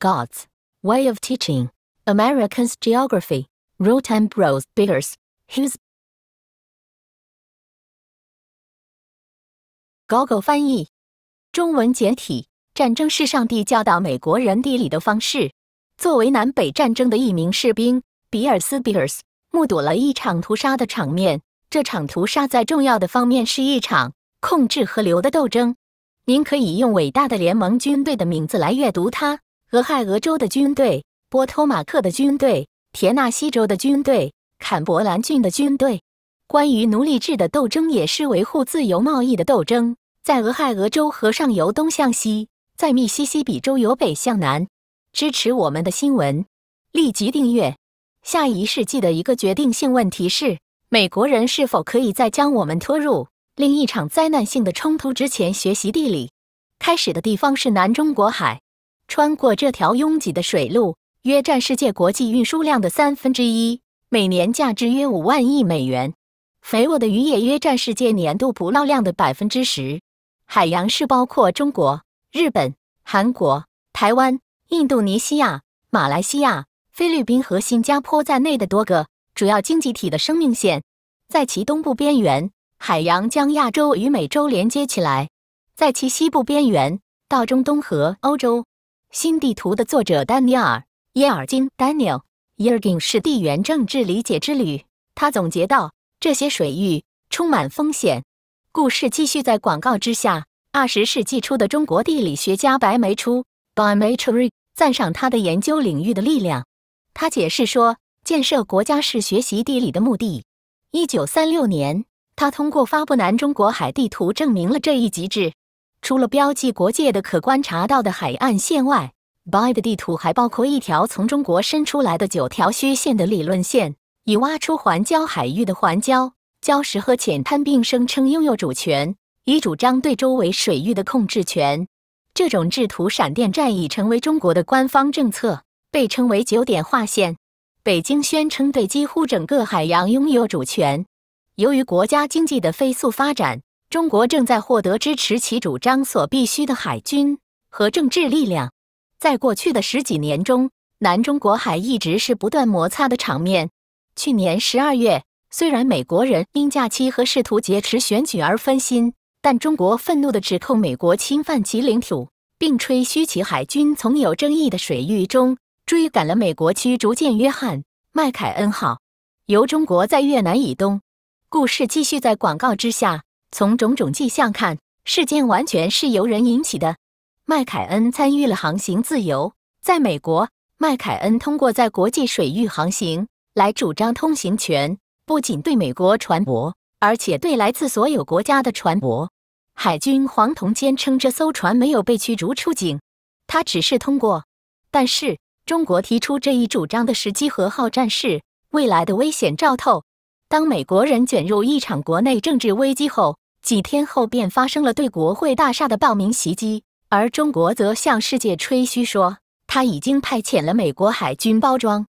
Gods' way of teaching Americans geography. r o o t a n Bros. Biers, Hugo. Google 翻译，中文简体。战争是上帝教导美国人地理的方式。作为南北战争的一名士兵，比尔斯·比尔斯目睹了一场屠杀的场面。这场屠杀在重要的方面是一场控制河流的斗争。您可以用伟大的联盟军队的名字来阅读它。俄亥俄州的军队，波托马克的军队，田纳西州的军队，坎伯兰郡的军队。关于奴隶制的斗争也是维护自由贸易的斗争。在俄亥俄州河上由东向西，在密西西比州由北向南。支持我们的新闻，立即订阅。下一世纪的一个决定性问题是：美国人是否可以在将我们拖入另一场灾难性的冲突之前学习地理？开始的地方是南中国海。穿过这条拥挤的水路，约占世界国际运输量的三分之一，每年价值约五万亿美元。肥沃的渔业约占世界年度捕捞量的百分之十。海洋是包括中国、日本、韩国、台湾、印度尼西亚、马来西亚、菲律宾和新加坡在内的多个主要经济体的生命线。在其东部边缘，海洋将亚洲与美洲连接起来；在其西部边缘，到中东和欧洲。新地图的作者丹尼尔·耶尔金 （Daniel Yergin） 是《地缘政治理解之旅》。他总结道：“这些水域充满风险。”故事继续在广告之下。二十世纪初的中国地理学家白梅初 b y m a t r h 赞赏他的研究领域的力量。他解释说：“建设国家是学习地理的目的。”一九三六年，他通过发布南中国海地图证明了这一极致。除了标记国界的可观察到的海岸线外 b y 的地图还包括一条从中国伸出来的九条虚线的理论线，以挖出环礁海域的环礁礁石和浅滩，并声称拥有主权，以主张对周围水域的控制权。这种制图闪电战已成为中国的官方政策，被称为“九点划线”。北京宣称对几乎整个海洋拥有主权。由于国家经济的飞速发展，中国正在获得支持其主张所必需的海军和政治力量。在过去的十几年中，南中国海一直是不断摩擦的场面。去年十二月，虽然美国人因假期和试图劫持选举而分心，但中国愤怒地指控美国侵犯其领土，并吹嘘其海军从有争议的水域中追赶了美国驱逐舰约翰麦凯恩号。由中国在越南以东，故事继续在广告之下。从种种迹象看，事件完全是由人引起的。麦凯恩参与了航行自由。在美国，麦凯恩通过在国际水域航行来主张通行权，不仅对美国船舶，而且对来自所有国家的船舶。海军黄铜坚称这艘船没有被驱逐出境，他只是通过。但是，中国提出这一主张的时机和号战事未来的危险照透。当美国人卷入一场国内政治危机后。几天后便发生了对国会大厦的暴民袭击，而中国则向世界吹嘘说，他已经派遣了美国海军包装。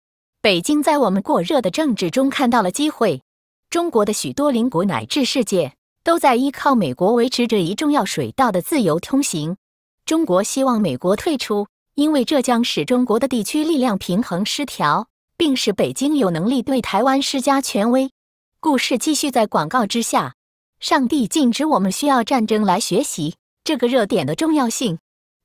北京在我们过热的政治中看到了机会。中国的许多邻国乃至世界都在依靠美国维持着一重要水道的自由通行。中国希望美国退出，因为这将使中国的地区力量平衡失调，并使北京有能力对台湾施加权威。故事继续在广告之下。上帝禁止我们需要战争来学习这个热点的重要性。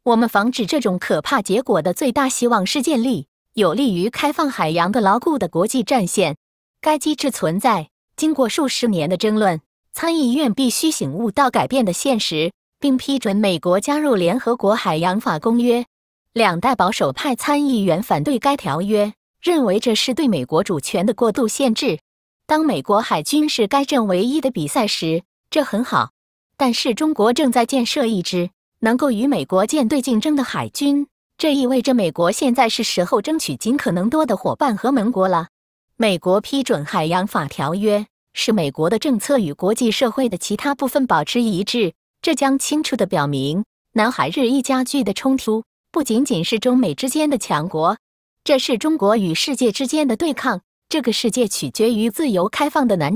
我们防止这种可怕结果的最大希望是建立有利于开放海洋的牢固的国际战线。该机制存在，经过数十年的争论，参议院必须醒悟到改变的现实，并批准美国加入联合国海洋法公约。两代保守派参议员反对该条约，认为这是对美国主权的过度限制。当美国海军是该镇唯一的比赛时，这很好。但是中国正在建设一支能够与美国舰队竞争的海军，这意味着美国现在是时候争取尽可能多的伙伴和盟国了。美国批准《海洋法条约》是美国的政策与国际社会的其他部分保持一致，这将清楚地表明南海日益加剧的冲突不仅仅是中美之间的强国，这是中国与世界之间的对抗。这个世界取决于自由开放的男主。